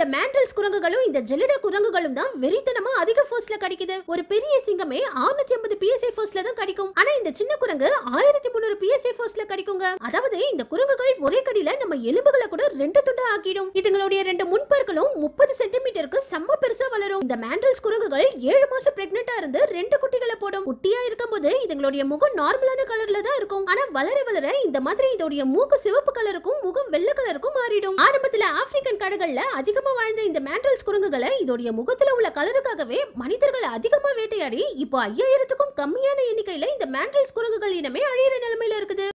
இந்த மேண்டல்ஸ் குரங்குகளும் இந்த ஜெலிட குரங்குகளும் தான் வெறித்தனமா அதிக ஃபோர்ஸ்ல கடிக்குது ஒரு பெரிய சிங்கமே ஆறுநூத்தி ஐம்பது பிஎஸ்ஐ ஃபோர்ஸ்ல தான் கடிக்கும் ஆனா இந்த சின்ன குரங்கு ஆயிரத்தி முந்நூறு பிஎஸ்ஐ ஃபோர்ஸ்ல கடிக்குங்க அதாவது இந்த குரங்குகள் ஒரே கடியில நம்ம எலும்புகளை கூட ரெண்டு துண்டு ஆக்கிடும் இதுங்களுடைய ரெண்டு முன்பர்களும் முப்பது சென்டி செம்ம பெருசா வளரும் இந்த மேண்ட்ரல்ஸ் குரங்குகள் ஏழு மாசம் பிரெக்னெண்டா இருந்து ரெண்டு குட்டிகளை போடும் குட்டியா இருக்கும்போது இதுங்களுடைய முகம் நார்மலான கலர்ல தான் இருக்கும் ஆனா வளர வளர இந்த மாதிரி இதோடைய மூக்கு சிவப்பு கலருக்கும் முகம் வெள்ளை கலருக்கும் மாறிடும் ஆரம்பத்துல ஆப்பிரிக்கன் காடுகள்ல அதிகமா வாழ்ந்த இந்த மேண்ட்ரல்ஸ் குரங்குகளை இதோடைய முகத்துல உள்ள கலருக்காகவே மனிதர்கள் அதிகமா வேட்டையாடி இப்போ ஐயாயிரத்துக்கும் கம்மியான எண்ணிக்கையில இந்த மேண்ட்ரல்ஸ் குரங்குகள் இனமே அழியிற நிலைமையில இருக்குது